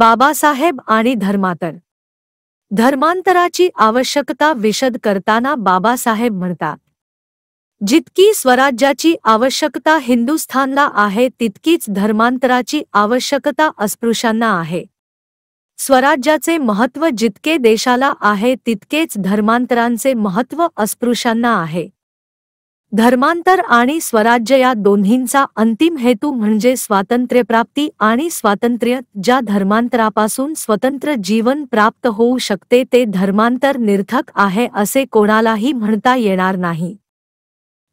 बाबासाहेब आणि धर्मांतर धर्मांतराची आवश्यकता विशद करताना बाबासाहेब म्हणतात जितकी स्वराज्याची आवश्यकता हिंदुस्थानला आहे तितकीच धर्मांतराची आवश्यकता अस्पृश्यांना आहे स्वराज्याचे महत्त्व जितके देशाला आहे तितकेच धर्मांतरांचे महत्त्व अस्पृश्यांना आहे धर्मांतर आणि स्वराज्य या दोन्हींचा अंतिम हेतू म्हणजे स्वातंत्र्यप्राप्ती आणि स्वातंत्र्य ज्या धर्मांतरापासून स्वतंत्र जीवन प्राप्त होऊ शकते ते धर्मांतर निर्थक आहे असे कोणालाही म्हणता येणार नाही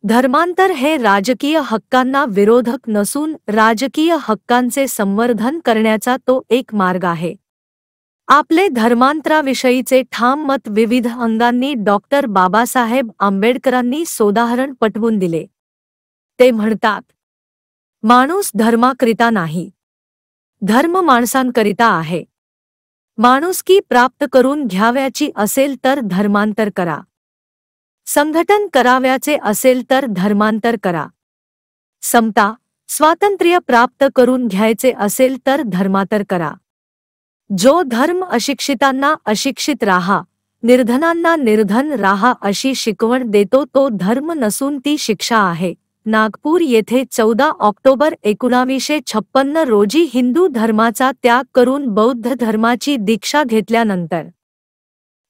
धर्मांतर हे राजकीय हक्कांना विरोधक नसून राजकीय हक्कांचे संवर्धन करण्याचा तो एक मार्ग आहे आपले धर्मांतराविषयीचे ठाम मत विविध अंगांनी डॉक्टर बाबासाहेब आंबेडकरांनी सोदाहरण पटवून दिले ते म्हणतात माणूस धर्माकरिता नाही धर्म माणसांकरिता आहे माणूस की प्राप्त करून घ्याव्याची असेल तर धर्मांतर करा संघटन कराव्याचे असेल तर धर्मांतर करा समता स्वातंत्र्य प्राप्त करून घ्यायचे असेल तर धर्मांतर करा जो धर्म अशिक्षितांना अशिक्षित राहा निर्धनांना निर्धन राहा अशी शिकवण देतो तो धर्म नसून ती शिक्षा आहे नागपूर येथे चौदा ऑक्टोबर एकोणावीसशे छप्पन्न रोजी हिंदू धर्माचा त्याग करून बौद्ध धर्माची दीक्षा घेतल्यानंतर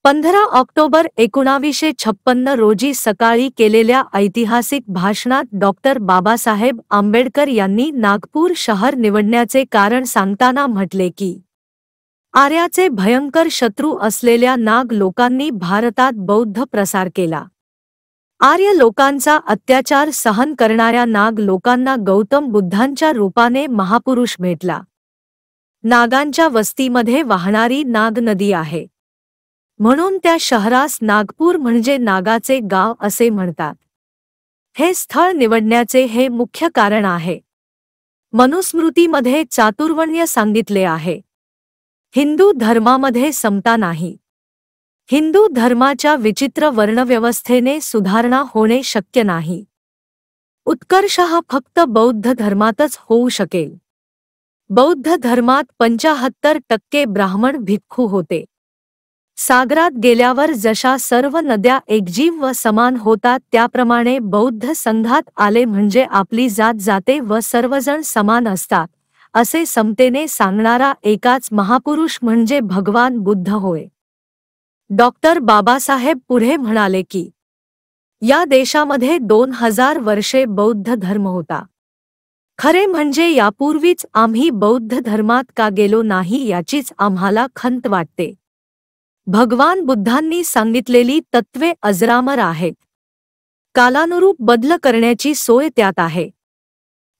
पंधरा ऑक्टोबर एकोणावीसशे छप्पन्न रोजी सकाळी केलेल्या ऐतिहासिक भाषणात डॉक्टर बाबासाहेब आंबेडकर यांनी नागपूर शहर निवडण्याचे कारण सांगताना म्हटले की आर्याचे भयंकर शत्रू असलेल्या नाग लोकांनी भारतात बौद्ध प्रसार केला आर्य लोकांचा अत्याचार सहन करणाऱ्या नाग लोकांना गौतम बुद्धांच्या रूपाने महापुरुष भेटला नागांच्या वस्तीमध्ये वाहणारी नाग नदी आहे म्हणून त्या शहरास नागपूर म्हणजे नागाचे गाव असे म्हणतात हे स्थळ निवडण्याचे हे मुख्य कारण आहे मनुस्मृतीमध्ये चातुर्वण्य सांगितले आहे हिंदू धर्मामध्ये समता नाही हिंदू धर्माच्या विचित्र वर्णव्यवस्थेने सुधारणा होणे शक्य नाही उत्कर्ष हा फक्त बौद्ध धर्मातच होऊ शकेल बौद्ध धर्मात पंचाहत्तर टक्के ब्राह्मण भिक्खू होते सागरात गेल्यावर जशा सर्व नद्या एकजीव व समान होतात त्याप्रमाणे बौद्ध संघात आले म्हणजे आपली जात जाते व सर्वजण समान असतात असे समतेने सांगणारा एकाच महापुरुष म्हणजे भगवान बुद्ध होय डॉक्टर बाबासाहेब पुढे म्हणाले की या देशामध्ये दोन हजार वर्षे बौद्ध धर्म होता खरे म्हणजे यापूर्वीच आम्ही बौद्ध धर्मात का गेलो नाही याचीच आम्हाला खंत वाटते भगवान बुद्धांनी सांगितलेली तत्वे अजरामर आहेत कालानुरूप बदल करण्याची सोय त्यात आहे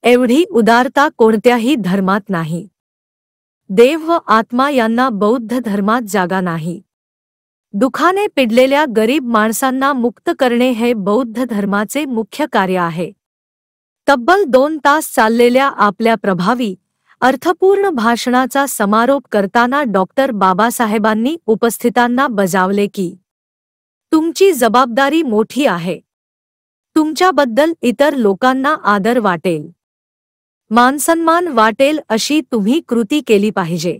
एवढी उदारता कोणत्याही धर्मात नाही देव व आत्मा यांना बौद्ध धर्मात जागा नाही दुखाने पिडलेल्या गरीब माणसांना मुक्त करणे हे बौद्ध धर्माचे मुख्य कार्य आहे तब्बल दोन तास चाललेल्या आपल्या प्रभावी अर्थपूर्ण भाषणाचा समारोप करताना डॉक्टर बाबासाहेबांनी उपस्थितांना बजावले की तुमची जबाबदारी मोठी आहे तुमच्याबद्दल इतर लोकांना आदर वाटेल मानसन्मान वाटेल अशी तुम्ही कृती केली पाहिजे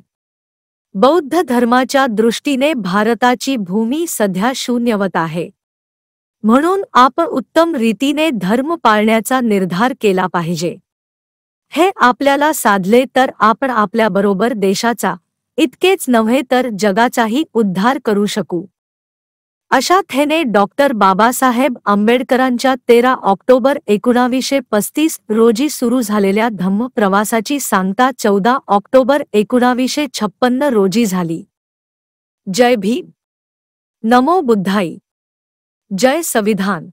बौद्ध धर्माच्या दृष्टीने भारताची भूमी सध्या शून्यवत आहे म्हणून आपण उत्तम रीतीने धर्म पाळण्याचा निर्धार केला पाहिजे हे आपल्याला साधले तर आपण आपल्याबरोबर देशाचा इतकेच नव्हे तर जगाचाही उद्धार करू शकू अशा थेने डॉक्टर बाबासाहेब आंबेडकरांच्या तेरा ऑक्टोबर एकोणावीसशे पस्तीस रोजी सुरू झालेल्या धम्म प्रवासाची सांगता चौदा ऑक्टोबर एकोणावीसशे छप्पन्न रोजी झाली जय भीम नमो बुद्धाई जय संविधान